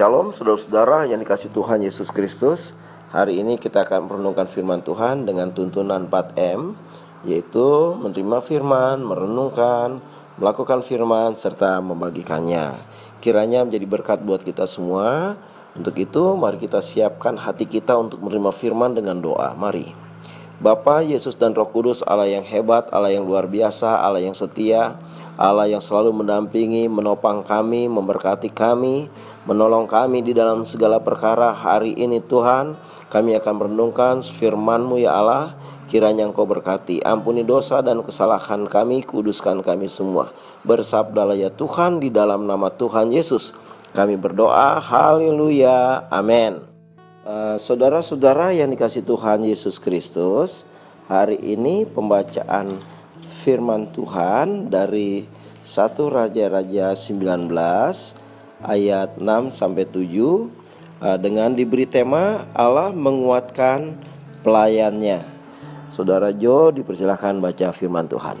Shalom saudara-saudara yang dikasih Tuhan Yesus Kristus Hari ini kita akan merenungkan firman Tuhan dengan tuntunan 4M Yaitu menerima firman, merenungkan, melakukan firman, serta membagikannya Kiranya menjadi berkat buat kita semua Untuk itu mari kita siapkan hati kita untuk menerima firman dengan doa Mari Bapa Yesus dan Roh Kudus Allah yang hebat, Allah yang luar biasa, Allah yang setia, Allah yang selalu mendampingi, menopang kami, memberkati kami, menolong kami di dalam segala perkara hari ini Tuhan. Kami akan merenungkan firman-Mu ya Allah, kiranya Engkau berkati. Ampuni dosa dan kesalahan kami, kuduskan kami semua. Bersabdalah ya Tuhan di dalam nama Tuhan Yesus. Kami berdoa, haleluya, amin. Eh, saudara-saudara uh, yang dikasih Tuhan Yesus Kristus, hari ini pembacaan firman Tuhan dari 1 Raja-Raja 19 ayat 6 sampai 7 uh, eh, dengan diberi tema Allah menguatkan pelayannya. Saudara Jo dipersilahkan baca firman Tuhan.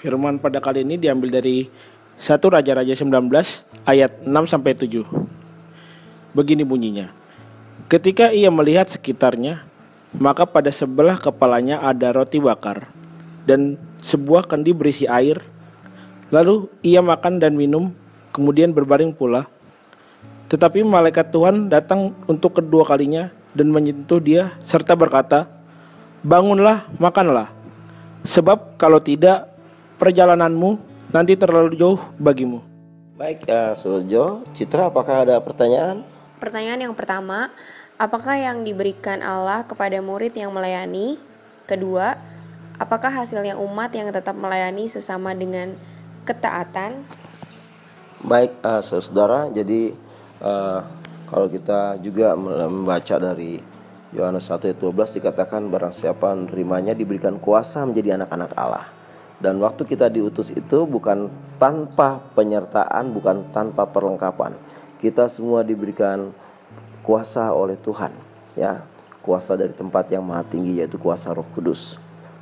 Firman pada kali ini diambil dari 1 Raja-Raja 19 ayat 6 sampai 7. Begini bunyinya. Ketika ia melihat sekitarnya, maka pada sebelah kepalanya ada roti bakar dan sebuah kendi berisi air. Lalu ia makan dan minum, kemudian berbaring pula. Tetapi malaikat Tuhan datang untuk kedua kalinya dan menyentuh dia serta berkata, "Bangunlah, makanlah. Sebab kalau tidak, perjalananmu nanti terlalu jauh bagimu." Baik, uh, eh, Sojo, Citra apakah ada pertanyaan? Pertanyaan yang pertama, apakah yang diberikan Allah kepada murid yang melayani? Kedua, apakah hasilnya umat yang tetap melayani sesama dengan ketaatan? Baik, uh, saudara. Jadi uh, kalau kita juga membaca dari Yohanes 1 ayat 12 dikatakan barang siapa menerimanya diberikan kuasa menjadi anak-anak Allah. Dan waktu kita diutus itu bukan tanpa penyertaan, bukan tanpa perlengkapan kita semua diberikan kuasa oleh Tuhan ya kuasa dari tempat yang maha tinggi yaitu kuasa Roh Kudus.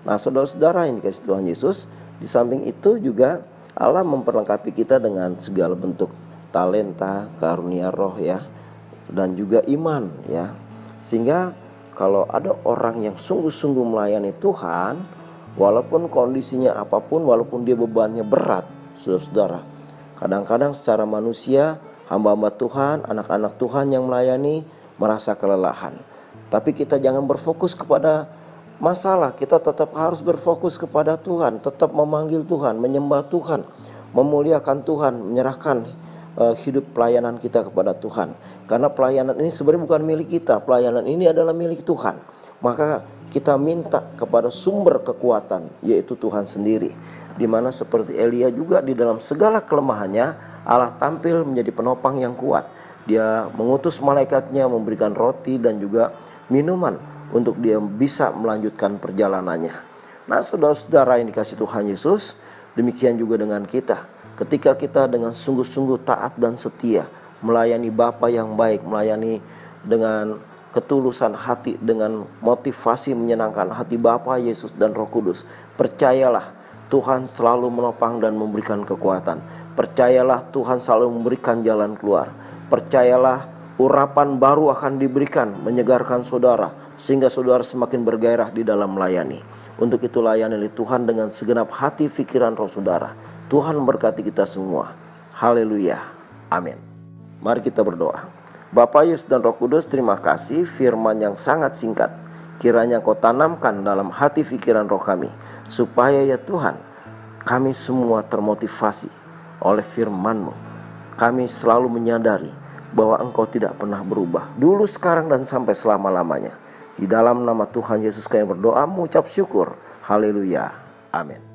Nah, saudara-saudara yang dikasih Tuhan Yesus, di samping itu juga Allah memperlengkapi kita dengan segala bentuk talenta, karunia roh ya dan juga iman ya. Sehingga kalau ada orang yang sungguh-sungguh melayani Tuhan, walaupun kondisinya apapun, walaupun dia bebannya berat, saudara-saudara. Kadang-kadang secara manusia hamba-hamba Tuhan, anak-anak Tuhan yang melayani merasa kelelahan. Tapi kita jangan berfokus kepada masalah, kita tetap harus berfokus kepada Tuhan, tetap memanggil Tuhan, menyembah Tuhan, memuliakan Tuhan, menyerahkan uh, hidup pelayanan kita kepada Tuhan. Karena pelayanan ini sebenarnya bukan milik kita, pelayanan ini adalah milik Tuhan. Maka kita minta kepada sumber kekuatan yaitu Tuhan sendiri di mana seperti Elia juga di dalam segala kelemahannya Allah tampil menjadi penopang yang kuat. Dia mengutus malaikatnya memberikan roti dan juga minuman untuk dia bisa melanjutkan perjalanannya. Nah, saudara-saudara yang dikasih Tuhan Yesus, demikian juga dengan kita. Ketika kita dengan sungguh-sungguh taat dan setia melayani Bapa yang baik, melayani dengan ketulusan hati dengan motivasi menyenangkan hati Bapa Yesus dan Roh Kudus. Percayalah Tuhan selalu menopang dan memberikan kekuatan. Percayalah Tuhan selalu memberikan jalan keluar. Percayalah urapan baru akan diberikan menyegarkan saudara sehingga saudara semakin bergairah di dalam melayani. Untuk itu layani Tuhan dengan segenap hati pikiran roh saudara. Tuhan memberkati kita semua. Haleluya. Amin. Mari kita berdoa. Bapak Yesus dan Roh Kudus, terima kasih firman yang sangat singkat. Kiranya kau tanamkan dalam hati pikiran roh kami supaya ya Tuhan kami semua termotivasi oleh firman-Mu. Kami selalu menyadari bahwa Engkau tidak pernah berubah dulu, sekarang, dan sampai selama-lamanya. Di dalam nama Tuhan Yesus kami berdoa mengucap syukur. Haleluya. Amin.